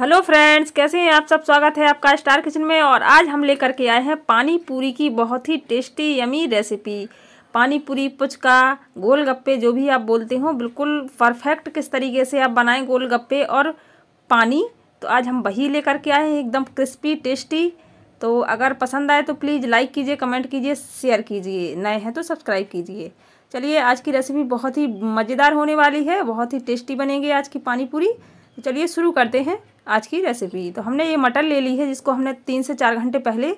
hello friends कैसे हैं आप सब स्वागत है आपका स्टार किचन में और आज हम लेकर के आए हैं पानी पूरी की बहुत ही टेस्टी यमी रेसिपी पानी पूरी पुचका गोलगप्पे जो भी आप बोलते हो बिल्कुल परफेक्ट किस तरीके से आप बनाएं गोलगप्पे और पानी तो आज हम वही लेकर के आए हैं एकदम क्रिस्पी टेस्टी तो अगर पसंद आए तो प्लीज़ लाइक कीजिए कमेंट कीजिए शेयर कीजिए नए हैं तो सब्सक्राइब कीजिए चलिए आज की रेसिपी बहुत ही मज़ेदार होने वाली है बहुत ही टेस्टी बनेगी आज की पानी पूरी तो चलिए शुरू करते हैं आज की रेसिपी तो हमने ये मटर ले ली है जिसको हमने तीन से चार घंटे पहले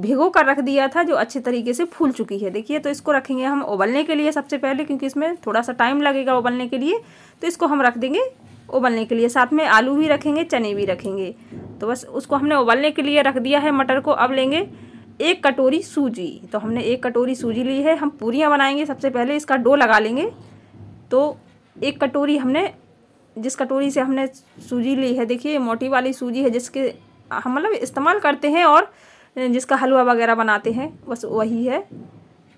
भिगो कर रख दिया था जो अच्छे तरीके से फूल चुकी है देखिए तो इसको रखेंगे हम उबलने के लिए सबसे पहले क्योंकि इसमें थोड़ा सा टाइम लगेगा उबलने के लिए तो इसको हम रख देंगे उबलने के लिए साथ में आलू भी रखेंगे चने भी रखेंगे तो बस उसको हमने उबलने के लिए रख दिया है मटर को अब लेंगे एक कटोरी सूजी तो हमने एक कटोरी सूजी ली है हम पूरियाँ बनाएंगे सबसे पहले इसका डो लगा लेंगे तो एक कटोरी हमने जिस कटोरी से हमने सूजी ली है देखिए मोटी वाली सूजी है जिसके हम मतलब इस्तेमाल करते हैं और जिसका हलवा वगैरह बनाते हैं बस वही है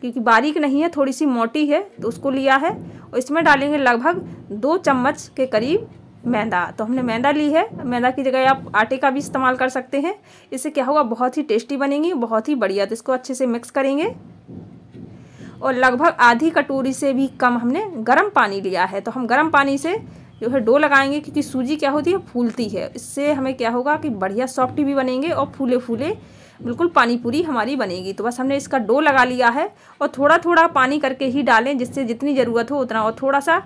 क्योंकि बारीक नहीं है थोड़ी सी मोटी है तो उसको लिया है और इसमें डालेंगे लगभग दो चम्मच के करीब मैदा तो हमने मैदा ली है मैदा की जगह आप आटे का भी इस्तेमाल कर सकते हैं इससे क्या होगा बहुत ही टेस्टी बनेंगी बहुत ही बढ़िया तो इसको अच्छे से मिक्स करेंगे और लगभग आधी कटोरी से भी कम हमने गर्म पानी लिया है तो हम गर्म पानी से जो है डो लगाएंगे क्योंकि सूजी क्या होती है फूलती है इससे हमें क्या होगा कि बढ़िया सॉफ्ट भी बनेंगे और फूले फूले बिल्कुल पानी पूरी हमारी बनेगी तो बस हमने इसका डो लगा लिया है और थोड़ा थोड़ा पानी करके ही डालें जिससे जितनी ज़रूरत हो उतना और थोड़ा सा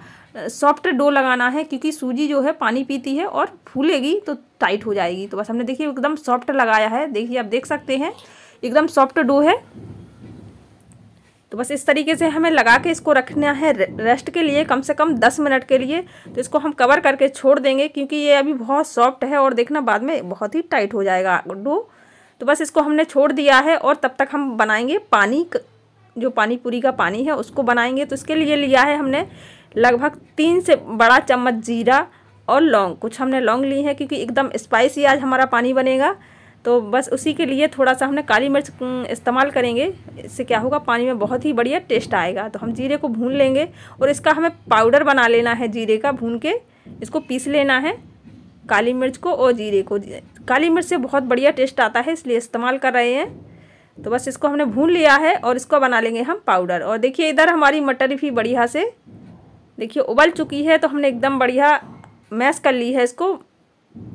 सॉफ्ट डो लगाना है क्योंकि सूजी जो है पानी पीती है और फूलेगी तो टाइट हो जाएगी तो बस हमने देखिए एकदम सॉफ्ट लगाया है देखिए आप देख सकते हैं एकदम सॉफ्ट डो है तो बस इस तरीके से हमें लगा के इसको रखना है रेस्ट के लिए कम से कम दस मिनट के लिए तो इसको हम कवर करके छोड़ देंगे क्योंकि ये अभी बहुत सॉफ्ट है और देखना बाद में बहुत ही टाइट हो जाएगा डो तो बस इसको हमने छोड़ दिया है और तब तक हम बनाएंगे पानी जो पानी पूरी का पानी है उसको बनाएंगे तो इसके लिए लिया है हमने लगभग तीन से बड़ा चम्मच जीरा और लौंग कुछ हमने लौंग ली है क्योंकि एकदम स्पाइसी आज हमारा पानी बनेगा तो बस उसी के लिए थोड़ा सा हमने काली मिर्च इस्तेमाल करेंगे इससे क्या होगा पानी में बहुत ही बढ़िया टेस्ट आएगा तो हम जीरे को भून लेंगे और इसका हमें पाउडर बना लेना है जीरे का भून के इसको पीस लेना है काली मिर्च को और जीरे को काली मिर्च से बहुत बढ़िया टेस्ट आता है इसलिए इस्तेमाल कर रहे हैं तो बस इसको हमने भून लिया है और इसको बना लेंगे हम पाउडर और देखिए इधर हमारी मटर भी बढ़िया से देखिए उबल चुकी है तो हमने एकदम बढ़िया मैश कर ली है इसको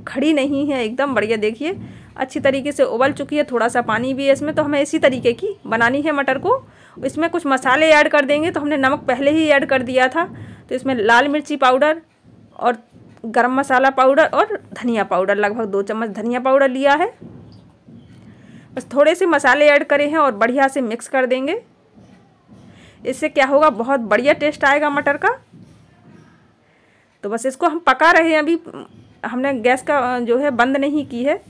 खड़ी नहीं है एकदम बढ़िया देखिए अच्छी तरीके से उबल चुकी है थोड़ा सा पानी भी है इसमें तो हमें इसी तरीके की बनानी है मटर को इसमें कुछ मसाले ऐड कर देंगे तो हमने नमक पहले ही ऐड कर दिया था तो इसमें लाल मिर्ची पाउडर और गरम मसाला पाउडर और धनिया पाउडर लगभग दो चम्मच धनिया पाउडर लिया है बस थोड़े से मसाले ऐड करे हैं और बढ़िया से मिक्स कर देंगे इससे क्या होगा बहुत बढ़िया टेस्ट आएगा मटर का तो बस इसको हम पका रहे हैं अभी हमने गैस का जो है बंद नहीं की है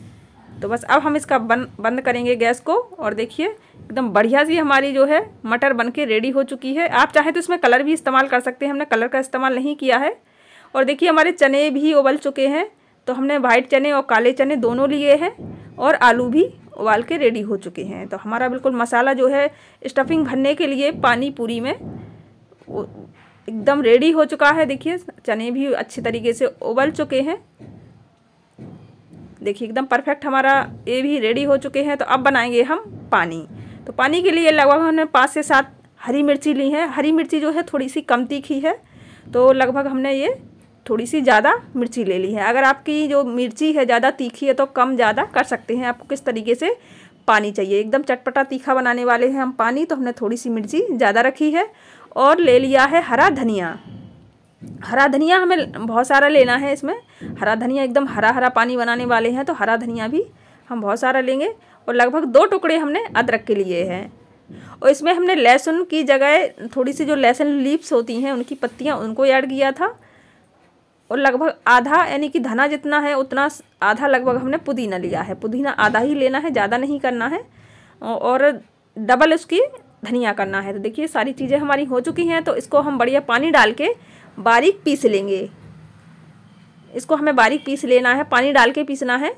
तो बस अब हम इसका बन बंद करेंगे गैस को और देखिए एकदम बढ़िया सी हमारी जो है मटर बन के रेडी हो चुकी है आप चाहें तो इसमें कलर भी इस्तेमाल कर सकते हैं हमने कलर का इस्तेमाल नहीं किया है और देखिए हमारे चने भी उबल चुके हैं तो हमने वाइट चने और काले चने दोनों लिए हैं और आलू भी उबाल के रेडी हो चुके हैं तो हमारा बिल्कुल मसाला जो है स्टफिंग भरने के लिए पानी पूरी में एकदम रेडी हो चुका है देखिए चने भी अच्छे तरीके से उबल चुके हैं देखिए एकदम परफेक्ट हमारा ये भी रेडी हो चुके हैं तो अब बनाएंगे हम पानी तो पानी के लिए लगभग हमने पाँच से सात हरी मिर्ची ली है हरी मिर्ची जो है थोड़ी सी कम तीखी है तो लगभग हमने ये थोड़ी सी ज़्यादा मिर्ची ले ली है अगर आपकी जो मिर्ची है ज़्यादा तीखी है तो कम ज़्यादा कर सकते हैं आपको किस तरीके से पानी चाहिए एकदम चटपटा तीखा बनाने वाले हैं हम पानी तो हमने थोड़ी सी मिर्ची ज़्यादा रखी है और ले लिया है हरा धनिया हरा धनिया हमें बहुत सारा लेना है इसमें हरा धनिया एकदम हरा हरा पानी बनाने वाले हैं तो हरा धनिया भी हम बहुत सारा लेंगे और लगभग दो टुकड़े हमने अदरक के लिए हैं और इसमें हमने लहसुन की जगह थोड़ी सी जो लहसुन लीव्स होती हैं उनकी पत्तियाँ उनको ऐड किया था और लगभग आधा यानी कि धना जितना है उतना आधा लगभग हमने पुदीना लिया है पुदीना आधा ही लेना है ज़्यादा नहीं करना है और डबल उसकी धनिया करना है तो देखिए सारी चीज़ें हमारी हो चुकी हैं तो इसको हम बढ़िया पानी डाल के बारीक पीस लेंगे इसको हमें बारीक पीस लेना है पानी डाल के पीसना है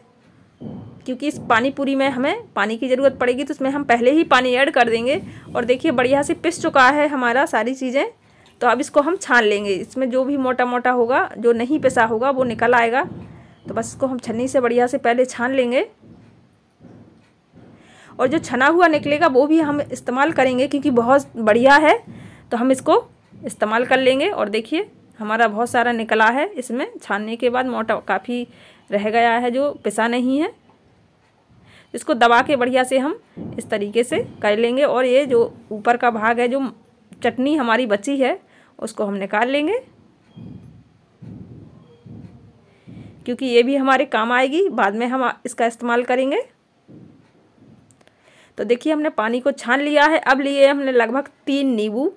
क्योंकि इस पानी पूरी में हमें पानी की ज़रूरत पड़ेगी तो उसमें हम पहले ही पानी ऐड कर देंगे और देखिए बढ़िया से पिस चुका है हमारा सारी चीज़ें तो अब इसको हम छान लेंगे इसमें जो भी मोटा मोटा होगा जो नहीं पिसा होगा वो निकल आएगा तो बस इसको हम छन्नी से बढ़िया से पहले छान लेंगे और जो छना हुआ निकलेगा वो भी हम इस्तेमाल करेंगे क्योंकि बहुत बढ़िया है तो हम इसको इस्तेमाल कर लेंगे और देखिए हमारा बहुत सारा निकला है इसमें छानने के बाद मोटा काफ़ी रह गया है जो पिसा नहीं है इसको दबा के बढ़िया से हम इस तरीके से कर लेंगे और ये जो ऊपर का भाग है जो चटनी हमारी बची है उसको हम निकाल लेंगे क्योंकि ये भी हमारे काम आएगी बाद में हम इसका इस्तेमाल करेंगे तो देखिए हमने पानी को छान लिया है अब लिए हमने लगभग तीन नींबू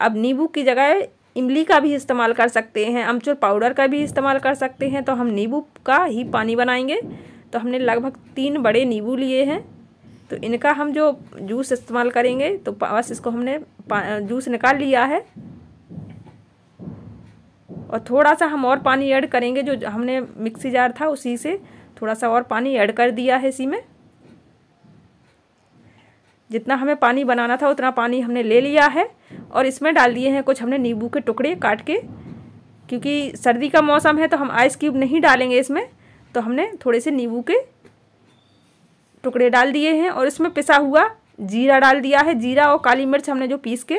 अब नींबू की जगह इमली का भी इस्तेमाल कर सकते हैं अमचूर पाउडर का भी इस्तेमाल कर सकते हैं तो हम नींबू का ही पानी बनाएंगे तो हमने लगभग तीन बड़े नींबू लिए हैं तो इनका हम जो जूस इस्तेमाल करेंगे तो बस इसको हमने जूस निकाल लिया है और थोड़ा सा हम और पानी ऐड करेंगे जो हमने मिक्सी जार था उसी से थोड़ा सा और पानी ऐड कर दिया है इसी में जितना हमें पानी बनाना था उतना पानी हमने ले लिया है और इसमें डाल दिए हैं कुछ हमने नींबू के टुकड़े काट के क्योंकि सर्दी का मौसम है तो हम आइस क्यूब नहीं डालेंगे इसमें तो हमने थोड़े से नींबू के टुकड़े डाल दिए हैं और इसमें पिसा हुआ जीरा डाल दिया है जीरा और काली मिर्च हमने जो पीस के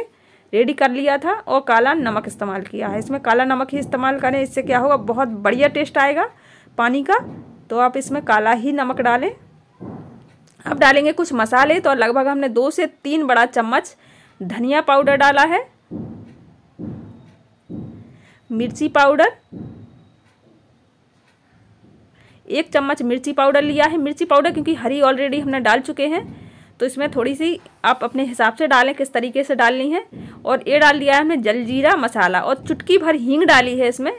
रेडी कर लिया था और काला नमक इस्तेमाल किया है इसमें काला नमक ही इस्तेमाल करें इससे क्या होगा बहुत बढ़िया टेस्ट आएगा पानी का तो आप इसमें काला ही नमक डालें अब डालेंगे कुछ मसाले तो लगभग हमने दो से तीन बड़ा चम्मच धनिया पाउडर डाला है मिर्ची पाउडर एक चम्मच मिर्ची पाउडर लिया है मिर्ची पाउडर क्योंकि हरी ऑलरेडी हमने डाल चुके हैं तो इसमें थोड़ी सी आप अपने हिसाब से डालें किस तरीके से डालनी है और ये डाल दिया है हमने जलजीरा मसाला और चुटकी भर हींग डाली है इसमें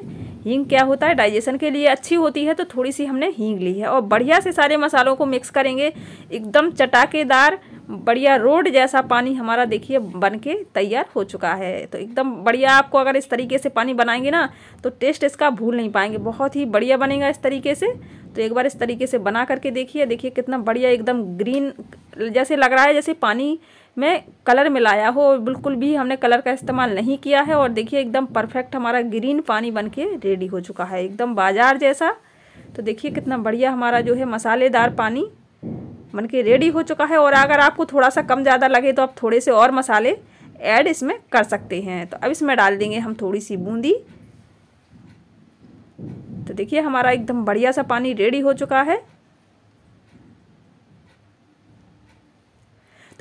हींग क्या होता है डाइजेशन के लिए अच्छी होती है तो थोड़ी सी हमने हींग ली है और बढ़िया से सारे मसालों को मिक्स करेंगे एकदम चटाकेदार बढ़िया रोड जैसा पानी हमारा देखिए बन के तैयार हो चुका है तो एकदम बढ़िया आपको अगर इस तरीके से पानी बनाएंगे ना तो टेस्ट इसका भूल नहीं पाएंगे बहुत ही बढ़िया बनेगा इस तरीके से तो एक बार इस तरीके से बना करके देखिए देखिए कितना बढ़िया एकदम ग्रीन जैसे लग रहा है जैसे पानी में कलर मिलाया हो बिल्कुल भी हमने कलर का इस्तेमाल नहीं किया है और देखिए एकदम परफेक्ट हमारा ग्रीन पानी बन के रेडी हो चुका है एकदम बाजार जैसा तो देखिए कितना बढ़िया हमारा जो है मसालेदार पानी बन के रेडी हो चुका है और अगर आपको थोड़ा सा कम ज़्यादा लगे तो आप थोड़े से और मसाले ऐड इसमें कर सकते हैं तो अब इसमें डाल देंगे हम थोड़ी सी बूंदी तो देखिए हमारा एकदम बढ़िया सा पानी रेडी हो चुका है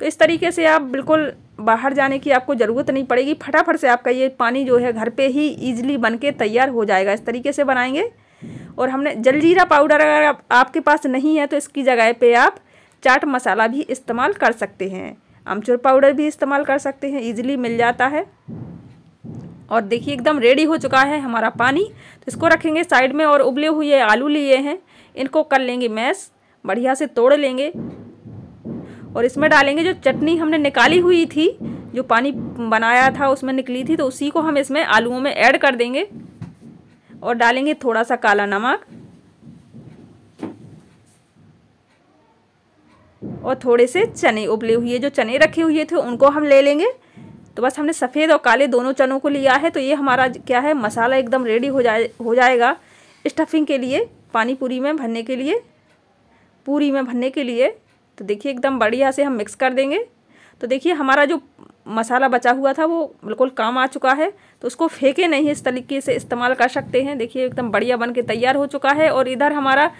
तो इस तरीके से आप बिल्कुल बाहर जाने की आपको ज़रूरत नहीं पड़ेगी फटाफट से आपका ये पानी जो है घर पे ही ईजिली बन के तैयार हो जाएगा इस तरीके से बनाएंगे और हमने जलजीरा पाउडर अगर आप, आपके पास नहीं है तो इसकी जगह पे आप चाट मसाला भी इस्तेमाल कर सकते हैं आमचूर पाउडर भी इस्तेमाल कर सकते हैं ईजिली मिल जाता है और देखिए एकदम रेडी हो चुका है हमारा पानी तो इसको रखेंगे साइड में और उबले हुए आलू लिए हैं इनको कर लेंगे मैस बढ़िया से तोड़ लेंगे और इसमें डालेंगे जो चटनी हमने निकाली हुई थी जो पानी बनाया था उसमें निकली थी तो उसी को हम इसमें आलूओं में ऐड कर देंगे और डालेंगे थोड़ा सा काला नमक और थोड़े से चने उबले हुए जो चने रखे हुए थे उनको हम ले लेंगे तो बस हमने सफ़ेद और काले दोनों चनों को लिया है तो ये हमारा क्या है मसाला एकदम रेडी हो जाए हो जाएगा स्टफिंग के लिए पानी पूरी में भरने के लिए पूरी में भरने के लिए तो देखिए एकदम बढ़िया से हम मिक्स कर देंगे तो देखिए हमारा जो मसाला बचा हुआ था वो बिल्कुल काम आ चुका है तो उसको फेंके नहीं इस तरीके से इस्तेमाल कर सकते हैं देखिए एकदम बढ़िया बन के तैयार हो चुका है और इधर हमारा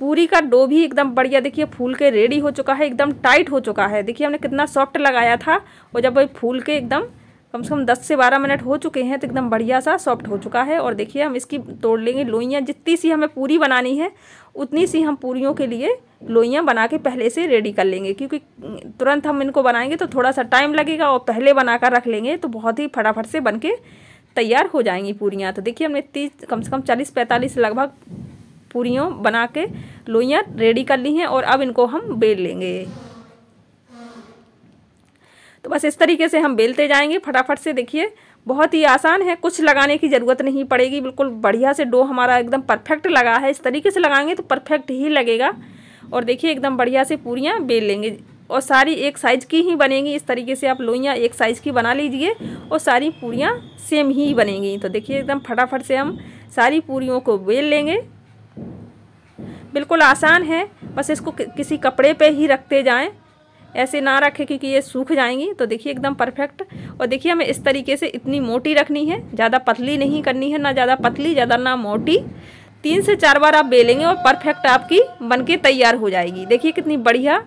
पूरी का डो भी एकदम बढ़िया देखिए फूल के रेडी हो चुका है एकदम टाइट हो चुका है देखिए हमने कितना सॉफ्ट लगाया था और जब वो फूल के एकदम कम से कम दस से बारह मिनट हो चुके हैं तो एकदम बढ़िया सा सॉफ्ट हो चुका है और देखिए हम इसकी तोड़ लेंगे लोइयाँ जितनी सी हमें पूरी बनानी है उतनी सी हम पूरियों के लिए लोइयाँ बना के पहले से रेडी कर लेंगे क्योंकि तुरंत हम इनको बनाएंगे तो थोड़ा सा टाइम लगेगा और पहले बना कर रख लेंगे तो बहुत ही फटाफट से बन के तैयार हो जाएंगी पूरियाँ तो देखिए हमने तीस कम से कम चालीस पैंतालीस लगभग पूरियों बना के लोइयाँ रेडी कर ली हैं और अब इनको हम बेल लेंगे तो बस इस तरीके से हम बेलते जाएंगे फटाफट से देखिए बहुत ही आसान है कुछ लगाने की ज़रूरत नहीं पड़ेगी बिल्कुल बढ़िया से डो हमारा एकदम परफेक्ट लगा है इस तरीके से लगाएंगे तो परफेक्ट ही लगेगा और देखिए एकदम बढ़िया से पूरियाँ बेल लेंगे और सारी एक साइज़ की ही बनेंगी इस तरीके से आप लोइयाँ एक साइज़ की बना लीजिए और सारी पूरियाँ सेम ही बनेंगी तो देखिए एकदम फटाफट से हम सारी पूरियों को बेल लेंगे बिल्कुल आसान है बस इसको किसी कपड़े पे ही रखते जाएं ऐसे ना रखें क्योंकि ये सूख जाएंगी तो देखिए एकदम परफेक्ट और देखिए हमें इस तरीके से इतनी मोटी रखनी है ज़्यादा पतली नहीं करनी है ना ज़्यादा पतली ज़्यादा ना मोटी तीन से चार बार आप बेलेंगे और परफेक्ट आपकी बनके तैयार हो जाएगी देखिए कितनी बढ़िया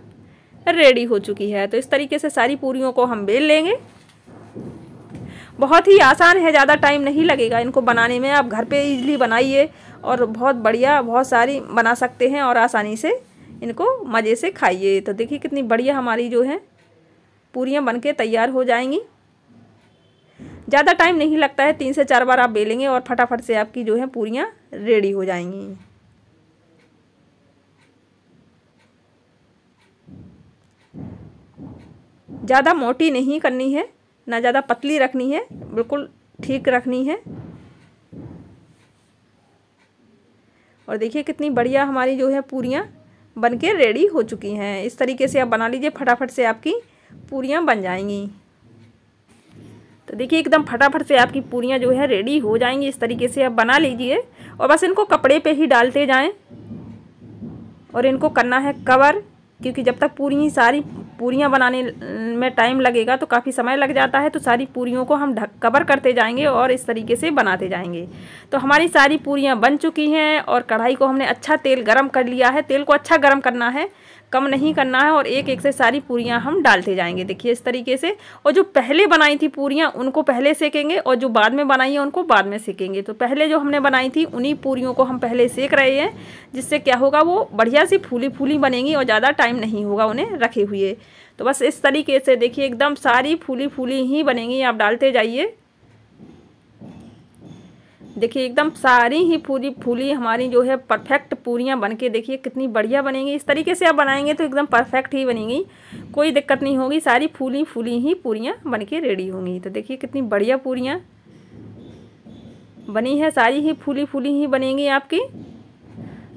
रेडी हो चुकी है तो इस तरीके से सारी पूरियों को हम बेल लेंगे बहुत ही आसान है ज़्यादा टाइम नहीं लगेगा इनको बनाने में आप घर पे ईजिली बनाइए और बहुत बढ़िया बहुत सारी बना सकते हैं और आसानी से इनको मज़े से खाइए तो देखिए कितनी बढ़िया हमारी जो है पूरियाँ बन के तैयार हो जाएंगी ज़्यादा टाइम नहीं लगता है तीन से चार बार आप बेलेंगे और फटाफट से आपकी जो है पूरियाँ रेडी हो जाएंगी ज़्यादा मोटी नहीं करनी है ना ज़्यादा पतली रखनी है बिल्कुल ठीक रखनी है और देखिए कितनी बढ़िया हमारी जो है पूरियाँ बनके रेडी हो चुकी हैं इस तरीके से आप बना लीजिए फटाफट से आपकी पूरियाँ बन जाएंगी तो देखिए एकदम फटाफट से आपकी पूरियाँ जो है रेडी हो जाएंगी इस तरीके से आप बना लीजिए और बस इनको कपड़े पे ही डालते जाएं और इनको करना है कवर क्योंकि जब तक पूरी सारी पूरियाँ बनाने में टाइम लगेगा तो काफ़ी समय लग जाता है तो सारी पूरियों को हम ढक कवर करते जाएंगे और इस तरीके से बनाते जाएंगे तो हमारी सारी पूरियाँ बन चुकी हैं और कढ़ाई को हमने अच्छा तेल गर्म कर लिया है तेल को अच्छा गर्म करना है कम नहीं करना है और एक एक से सारी पूरियाँ हम डालते जाएंगे देखिए इस तरीके से और जो पहले बनाई थी पूरियाँ उनको पहले सेकेंगे और जो बाद में बनाई है उनको बाद में सेकेंगे तो पहले जो हमने बनाई थी उन्हीं पूरियों को हम पहले सेक रहे हैं जिससे क्या होगा वो बढ़िया सी फूली फूली बनेंगी और ज़्यादा टाइम नहीं होगा उन्हें रखे हुए तो बस इस तरीके से देखिए एकदम सारी फूली फूली ही बनेंगी आप डालते जाइए देखिए एकदम सारी ही पूरी फूली हमारी जो है परफेक्ट पूरियाँ बन के देखिए कितनी बढ़िया बनेंगी इस तरीके से आप बनाएंगे तो एकदम परफेक्ट ही बनेंगी कोई दिक्कत नहीं होगी सारी फूली फूली ही पूरियाँ बन के रेडी होंगी तो देखिए कितनी बढ़िया पूरियाँ बनी है सारी ही फूली फूली ही बनेंगी आपकी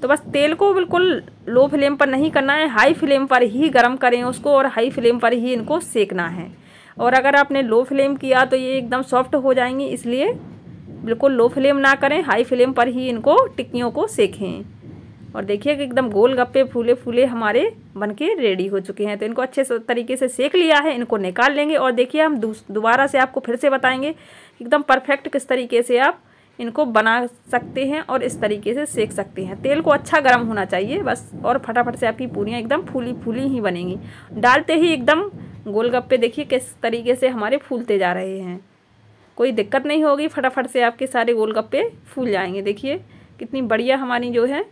तो बस तेल को बिल्कुल लो फ्लेम पर नहीं करना है हाई फ्लेम पर ही गर्म करें उसको और हाई फ्लेम पर ही इनको सेकना है और अगर आपने लो फ्लेम किया तो ये एकदम सॉफ्ट हो जाएंगी इसलिए बिल्कुल लो फ्लेम ना करें हाई फ्लेम पर ही इनको टिक्कियों को सेकें और देखिए कि एकदम गोल गप्पे फूले फूले हमारे बनके रेडी हो चुके हैं तो इनको अच्छे से तरीके से सेक लिया है इनको निकाल लेंगे और देखिए हम दोबारा से आपको फिर से बताएंगे एकदम परफेक्ट किस तरीके से आप इनको बना सकते हैं और इस तरीके से सेक सकते हैं तेल को अच्छा गर्म होना चाहिए बस और फटाफट से आपकी पूरियाँ एकदम फूली फूली ही बनेंगी डालते ही एकदम गोलगप्पे देखिए किस तरीके से हमारे फूलते जा रहे हैं कोई दिक्कत नहीं होगी फटाफट से आपके सारे गोलगप्पे फूल जाएंगे देखिए कितनी बढ़िया हमारी जो है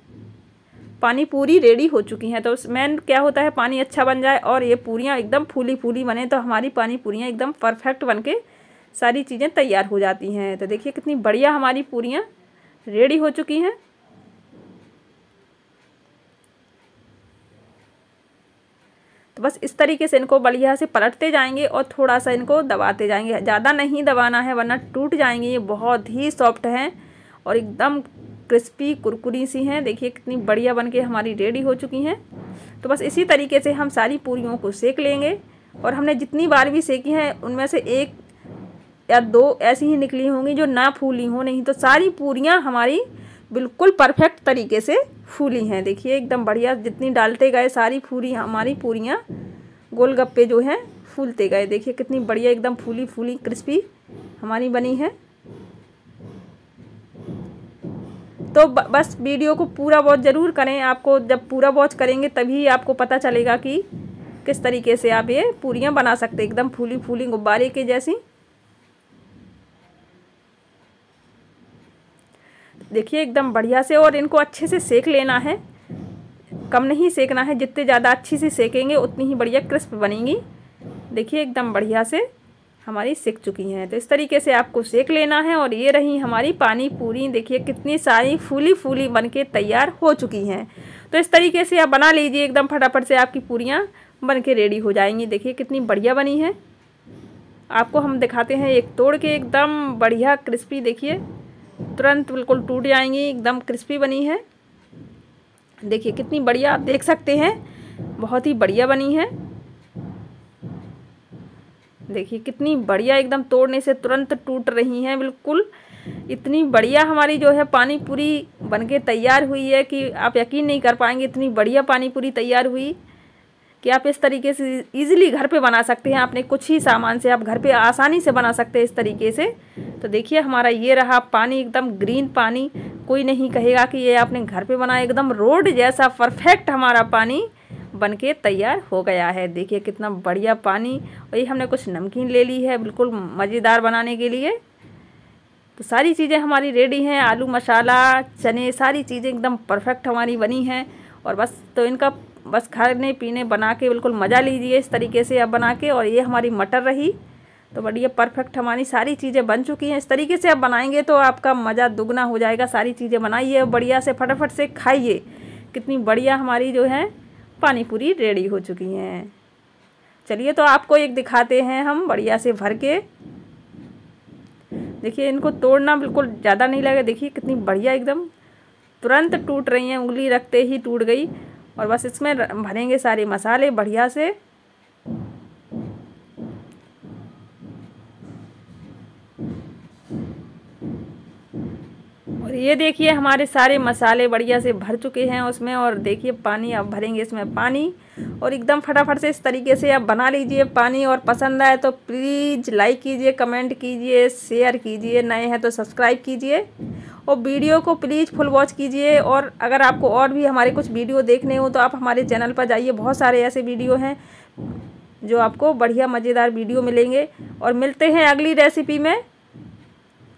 पानी पूरी रेडी हो चुकी हैं तो मेन क्या होता है पानी अच्छा बन जाए और ये पूरियाँ एकदम फूली फूली बने तो हमारी पानी पूरियाँ एकदम परफेक्ट बन के सारी चीज़ें तैयार हो जाती हैं तो देखिए कितनी बढ़िया हमारी पूरियाँ रेडी हो चुकी हैं बस इस तरीके से इनको बढ़िया से पलटते जाएंगे और थोड़ा सा इनको दबाते जाएंगे ज़्यादा नहीं दबाना है वरना टूट जाएंगे ये बहुत ही सॉफ्ट हैं और एकदम क्रिस्पी कुरकुरी सी हैं देखिए कितनी बढ़िया बन के हमारी रेडी हो चुकी हैं तो बस इसी तरीके से हम सारी पूरियों को सेक लेंगे और हमने जितनी बार भी सेकी हैं उनमें से एक या दो ऐसी ही निकली होंगी जो ना फूली हो नहीं तो सारी पूरियाँ हमारी बिल्कुल परफेक्ट तरीके से फूली हैं देखिए एकदम बढ़िया जितनी डालते गए सारी फूली हमारी पूरियाँ गोलगप्पे जो हैं फूलते गए देखिए कितनी बढ़िया एकदम फूली फूली क्रिस्पी हमारी बनी है तो बस वीडियो को पूरा वॉच ज़रूर करें आपको जब पूरा वॉच करेंगे तभी आपको पता चलेगा कि किस तरीके से आप ये पूरियाँ बना सकते एकदम फूली फूली गुब्बारे के जैसी देखिए एकदम बढ़िया से और इनको अच्छे से सेक लेना है कम नहीं सेकना है जितने ज़्यादा अच्छी से सेकेंगे उतनी ही बढ़िया क्रिस्प बनेंगी देखिए एकदम बढ़िया से हमारी सेक चुकी हैं तो इस तरीके से आपको सेक लेना है और ये रही हमारी पानी पूरी देखिए कितनी सारी फूली फूली बन के तैयार हो चुकी हैं तो इस तरीके से आप बना लीजिए एकदम फटाफट से आपकी पूरियाँ बन के रेडी हो जाएंगी देखिए कितनी बढ़िया बनी है आपको हम दिखाते हैं एक तोड़ के एकदम बढ़िया क्रिस्पी देखिए तुरंत बिल्कुल टूट जाएंगी एकदम क्रिस्पी बनी है देखिए कितनी बढ़िया आप देख सकते हैं बहुत ही बढ़िया बनी है देखिए कितनी बढ़िया एकदम तोड़ने से तुरंत टूट रही हैं बिल्कुल इतनी बढ़िया हमारी जो है पानी पूरी बनके तैयार हुई है कि आप यकीन नहीं कर पाएंगे इतनी बढ़िया पानी पूरी तैयार हुई कि आप इस तरीके से इजीली घर पे बना सकते हैं आपने कुछ ही सामान से आप घर पे आसानी से बना सकते हैं इस तरीके से तो देखिए हमारा ये रहा पानी एकदम ग्रीन पानी कोई नहीं कहेगा कि ये आपने घर पे बनाया एकदम रोड जैसा परफेक्ट हमारा पानी बन के तैयार हो गया है देखिए कितना बढ़िया पानी और ये हमने कुछ नमकीन ले ली है बिल्कुल मज़ेदार बनाने के लिए तो सारी चीज़ें हमारी रेडी हैं आलू मसाला चने सारी चीज़ें एकदम परफेक्ट हमारी बनी हैं और बस तो इनका बस खाने पीने बना के बिल्कुल मज़ा लीजिए इस तरीके से आप बना के और ये हमारी मटर रही तो बढ़िया परफेक्ट हमारी सारी चीज़ें बन चुकी हैं इस तरीके से आप बनाएंगे तो आपका मज़ा दुगना हो जाएगा सारी चीज़ें बनाइए और बढ़िया से फटाफट से खाइए कितनी बढ़िया हमारी जो है पानी पूरी रेडी हो चुकी हैं चलिए तो आपको एक दिखाते हैं हम बढ़िया से भर के देखिए इनको तोड़ना बिल्कुल ज़्यादा नहीं लगा देखिए कितनी बढ़िया एकदम तुरंत टूट रही हैं उंगली रखते ही टूट गई और बस इसमें भरेंगे सारे मसाले बढ़िया से और ये देखिए हमारे सारे मसाले बढ़िया से भर चुके हैं उसमें और देखिए पानी अब भरेंगे इसमें पानी और एकदम फटाफट से इस तरीके से आप बना लीजिए पानी और पसंद आए तो प्लीज़ लाइक कीजिए कमेंट कीजिए शेयर कीजिए नए हैं तो सब्सक्राइब कीजिए और वीडियो को प्लीज़ फुल वॉच कीजिए और अगर आपको और भी हमारे कुछ वीडियो देखने हो तो आप हमारे चैनल पर जाइए बहुत सारे ऐसे वीडियो हैं जो आपको बढ़िया मज़ेदार वीडियो मिलेंगे और मिलते हैं अगली रेसिपी में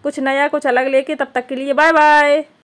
कुछ नया कुछ अलग लेके तब तक के लिए बाय बाय